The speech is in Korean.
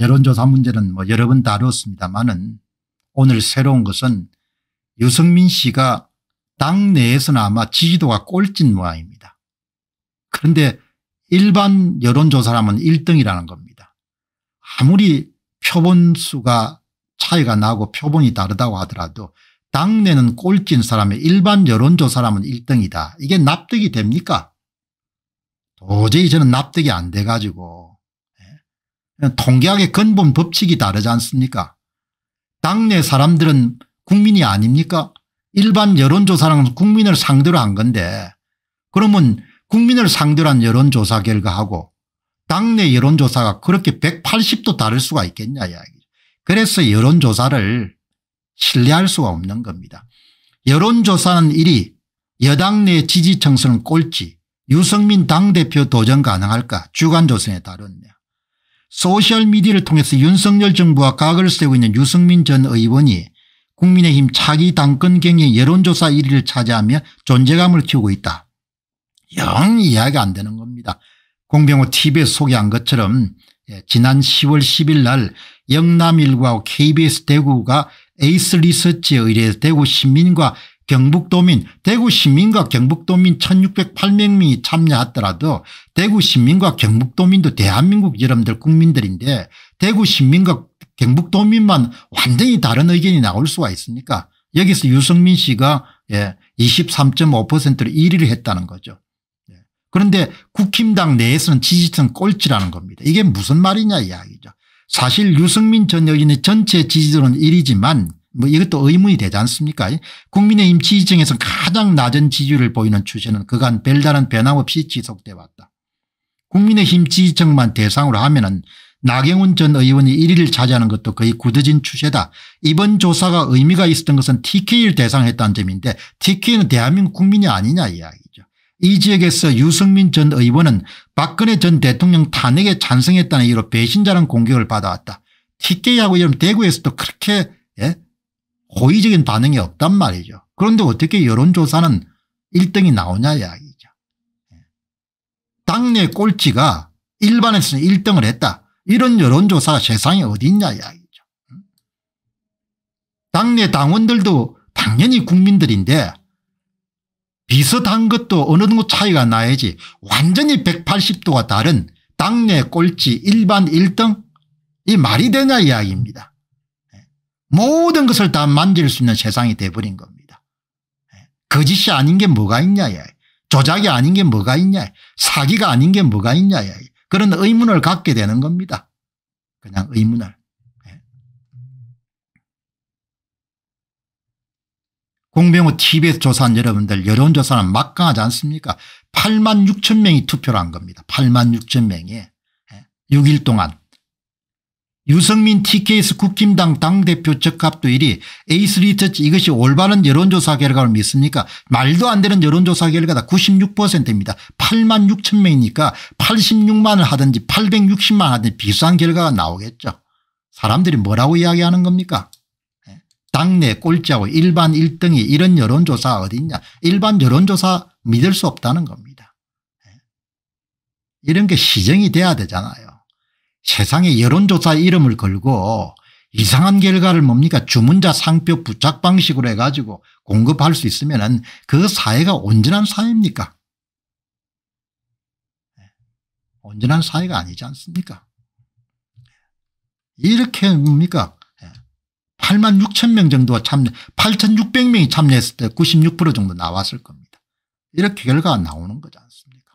여론조사 문제는 뭐 여러 번다루었습니다만은 오늘 새로운 것은 유승민 씨가 당 내에서는 아마 지지도가 꼴찌 모양입니다. 그런데 일반 여론조사라면 1등이라는 겁니다. 아무리 표본수가 차이가 나고 표본이 다르다고 하더라도 당내는 꼴찌인 사람의 일반 여론조사라면 1등이다. 이게 납득이 됩니까? 도저히 저는 납득이 안 돼가지고 통계학의 근본 법칙이 다르지 않습니까 당내 사람들은 국민이 아닙니까 일반 여론조사랑 국민을 상대로 한 건데 그러면 국민을 상대로 한 여론조사 결과하고 당내 여론조사가 그렇게 180도 다를 수가 있겠냐 이야기 그래서 여론조사를 신뢰할 수가 없는 겁니다. 여론조사는 1위 여당 내 지지층수는 꼴찌 유승민 당대표 도전 가능할까 주간조선에 따르네요. 소셜미디어를 통해서 윤석열 정부와 각을 세우고 있는 유승민 전 의원이 국민의힘 차기 당권 경의 여론조사 1위를 차지하며 존재감을 키우고 있다. 영 이해가 안 되는 겁니다. 공병호 TV에 소개한 것처럼 예, 지난 10월 10일 날 영남일과 KBS 대구가 에이스 리서치에 의뢰해 대구 시민과 경북도민 대구 시민과 경북도민 1608명이 참여하더라도 대구 시민과 경북도민도 대한민국 여러분들 국민들인데 대구 시민과 경북도민만 완전히 다른 의견이 나올 수가 있습니까 여기서 유승민 씨가 23.5%로 예, 1위를 했다는 거죠. 예. 그런데 국힘당 내에서는 지지층 꼴찌라는 겁니다. 이게 무슨 말이냐 이야기죠. 사실 유승민 전 여인의 전체 지지도는 1위지만 뭐 이것도 의문이 되지 않습니까 국민의힘 지지층에서 가장 낮은 지지율을 보이는 추세는 그간 별다른 변함없이 지속돼 왔다. 국민의힘 지지층만 대상으로 하면 은 나경원 전 의원이 1위를 차지하는 것도 거의 굳어진 추세다. 이번 조사가 의미가 있었던 것은 TK를 대상했다는 점인데 TK는 대한민국 국민이 아니냐 이야기죠. 이 지역에서 유승민 전 의원은 박근혜 전 대통령 탄핵에 찬성했다는 이유로 배신자는 공격을 받아왔다. TK하고 여러 대구에서도 그렇게 호의적인 반응이 없단 말이죠. 그런데 어떻게 여론조사는 1등이 나오냐 이야기죠. 예. 당내 꼴찌가 일반에서는 1등을 했다. 이런 여론조사가 세상에 어디 있냐 이야기죠. 음? 당내 당원들도 당연히 국민들인데 비슷한 것도 어느 정도 차이가 나야지 완전히 180도가 다른 당내 꼴찌 일반 1등 이 말이 되냐 이야기입니다. 모든 것을 다 만질 수 있는 세상이 돼버린 겁니다. 예. 거짓이 아닌 게 뭐가 있냐 조작이 아닌 게 뭐가 있냐 사기가 아닌 게 뭐가 있냐 그런 의문을 갖게 되는 겁니다. 그냥 의문을. 예. 공병호 TV에서 조사한 여러분들 여론조사는 막강하지 않습니까? 8만 6천 명이 투표를 한 겁니다. 8만 6천 명이 6일 예. 동안 유성민 TKS 국힘당 당대표 적합도 1위 에이스 리처치 이것이 올바른 여론조사 결과를 믿습니까 말도 안 되는 여론조사 결과다 96%입니다. 8만 6천 명이니까 86만을 하든지 860만 하든지 비슷한 결과가 나오겠죠. 사람들이 뭐라고 이야기하는 겁니까 예? 당내 꼴찌하고 일반 1등이 이런 여론조사 어딨냐 일반 여론조사 믿을 수 없다는 겁니다. 예? 이런 게 시정이 돼야 되잖아요. 세상에 여론조사 이름을 걸고 이상한 결과를 뭡니까 주문자 상표 부착 방식으로 해가지고 공급할 수 있으면 그 사회가 온전한 사회입니까? 예. 온전한 사회가 아니지 않습니까? 이렇게 뭡니까 8만 예. 6천 명 정도가 참여 8 6 0명이 참여했을 때 96% 정도 나왔을 겁니다. 이렇게 결과가 나오는 거지 않습니까?